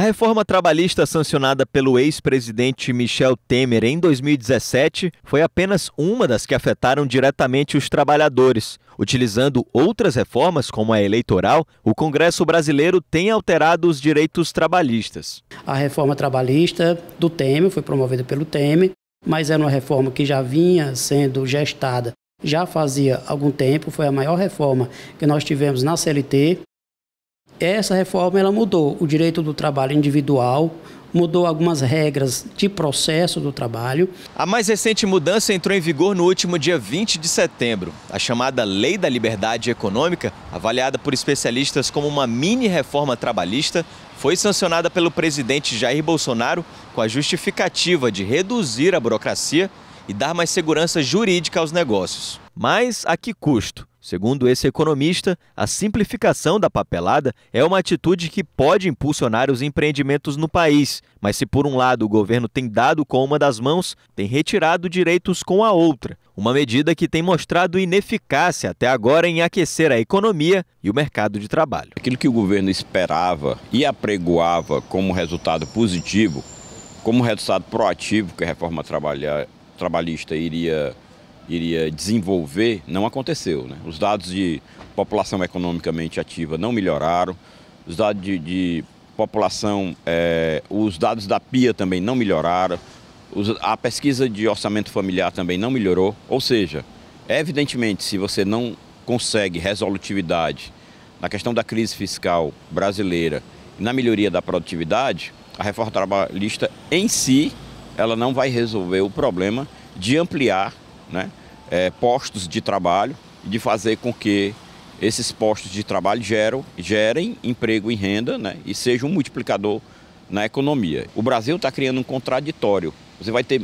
A reforma trabalhista sancionada pelo ex-presidente Michel Temer em 2017 foi apenas uma das que afetaram diretamente os trabalhadores. Utilizando outras reformas, como a eleitoral, o Congresso brasileiro tem alterado os direitos trabalhistas. A reforma trabalhista do Temer foi promovida pelo Temer, mas era uma reforma que já vinha sendo gestada já fazia algum tempo, foi a maior reforma que nós tivemos na CLT essa reforma ela mudou o direito do trabalho individual, mudou algumas regras de processo do trabalho. A mais recente mudança entrou em vigor no último dia 20 de setembro. A chamada Lei da Liberdade Econômica, avaliada por especialistas como uma mini reforma trabalhista, foi sancionada pelo presidente Jair Bolsonaro com a justificativa de reduzir a burocracia e dar mais segurança jurídica aos negócios. Mas a que custo? Segundo esse economista, a simplificação da papelada é uma atitude que pode impulsionar os empreendimentos no país, mas se por um lado o governo tem dado com uma das mãos, tem retirado direitos com a outra, uma medida que tem mostrado ineficácia até agora em aquecer a economia e o mercado de trabalho. Aquilo que o governo esperava e apregoava como resultado positivo, como resultado proativo que a reforma trabalhar trabalhista iria, iria desenvolver, não aconteceu. Né? Os dados de população economicamente ativa não melhoraram, os dados de, de população, é, os dados da PIA também não melhoraram, os, a pesquisa de orçamento familiar também não melhorou. Ou seja, evidentemente, se você não consegue resolutividade na questão da crise fiscal brasileira e na melhoria da produtividade, a reforma trabalhista em si ela não vai resolver o problema de ampliar né, é, postos de trabalho e de fazer com que esses postos de trabalho geram, gerem emprego e renda né, e sejam um multiplicador na economia. O Brasil está criando um contraditório. Você vai ter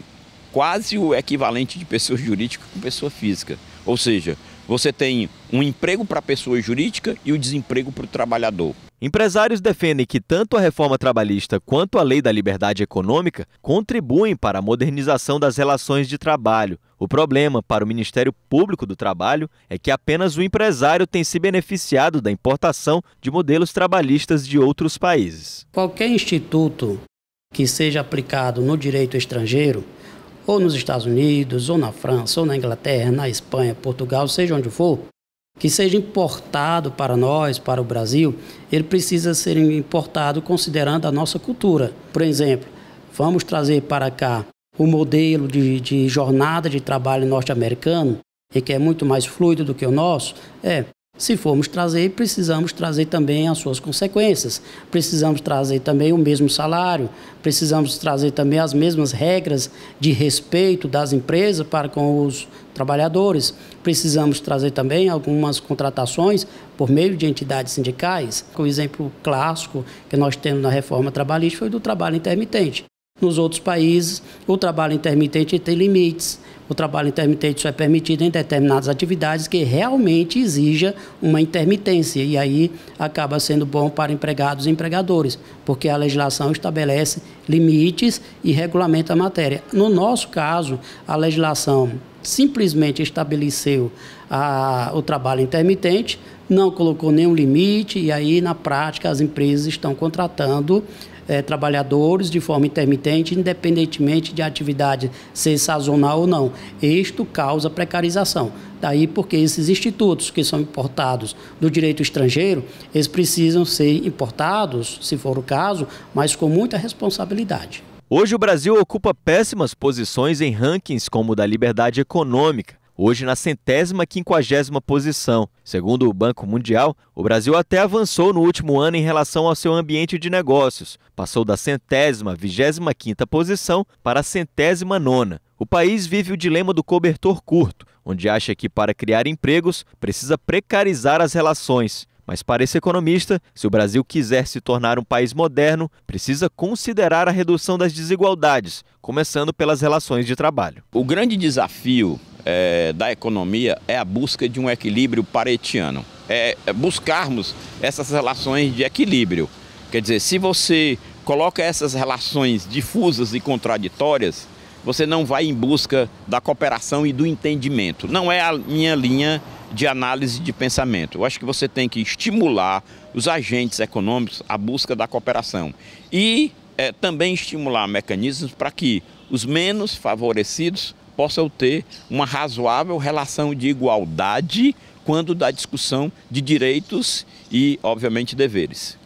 quase o equivalente de pessoa jurídica com pessoa física. Ou seja, você tem um emprego para a pessoa jurídica e o um desemprego para o trabalhador. Empresários defendem que tanto a reforma trabalhista quanto a lei da liberdade econômica contribuem para a modernização das relações de trabalho. O problema para o Ministério Público do Trabalho é que apenas o empresário tem se beneficiado da importação de modelos trabalhistas de outros países. Qualquer instituto que seja aplicado no direito estrangeiro, ou nos Estados Unidos, ou na França, ou na Inglaterra, na Espanha, Portugal, seja onde for, que seja importado para nós, para o Brasil, ele precisa ser importado considerando a nossa cultura. Por exemplo, vamos trazer para cá o modelo de, de jornada de trabalho norte-americano, e que é muito mais fluido do que o nosso, é, se formos trazer, precisamos trazer também as suas consequências, precisamos trazer também o mesmo salário, precisamos trazer também as mesmas regras de respeito das empresas para com os trabalhadores, precisamos trazer também algumas contratações por meio de entidades sindicais. O exemplo clássico que nós temos na reforma trabalhista foi do trabalho intermitente. Nos outros países, o trabalho intermitente tem limites. O trabalho intermitente só é permitido em determinadas atividades que realmente exija uma intermitência. E aí acaba sendo bom para empregados e empregadores, porque a legislação estabelece limites e regulamenta a matéria. No nosso caso, a legislação simplesmente estabeleceu a, o trabalho intermitente, não colocou nenhum limite, e aí, na prática, as empresas estão contratando é, trabalhadores de forma intermitente, independentemente de atividade ser sazonal ou não. Isto causa precarização. Daí porque esses institutos que são importados do direito estrangeiro, eles precisam ser importados, se for o caso, mas com muita responsabilidade. Hoje o Brasil ocupa péssimas posições em rankings como o da liberdade econômica hoje na centésima quinquagésima posição. Segundo o Banco Mundial, o Brasil até avançou no último ano em relação ao seu ambiente de negócios, passou da centésima vigésima quinta posição para a centésima nona. O país vive o dilema do cobertor curto, onde acha que para criar empregos precisa precarizar as relações. Mas para esse economista, se o Brasil quiser se tornar um país moderno, precisa considerar a redução das desigualdades, começando pelas relações de trabalho. O grande desafio é, da economia é a busca de um equilíbrio paretiano. É, é, buscarmos essas relações de equilíbrio. Quer dizer, se você coloca essas relações difusas e contraditórias, você não vai em busca da cooperação e do entendimento. Não é a minha linha de análise de pensamento. Eu acho que você tem que estimular os agentes econômicos à busca da cooperação e é, também estimular mecanismos para que os menos favorecidos possam ter uma razoável relação de igualdade quando da discussão de direitos e, obviamente, deveres.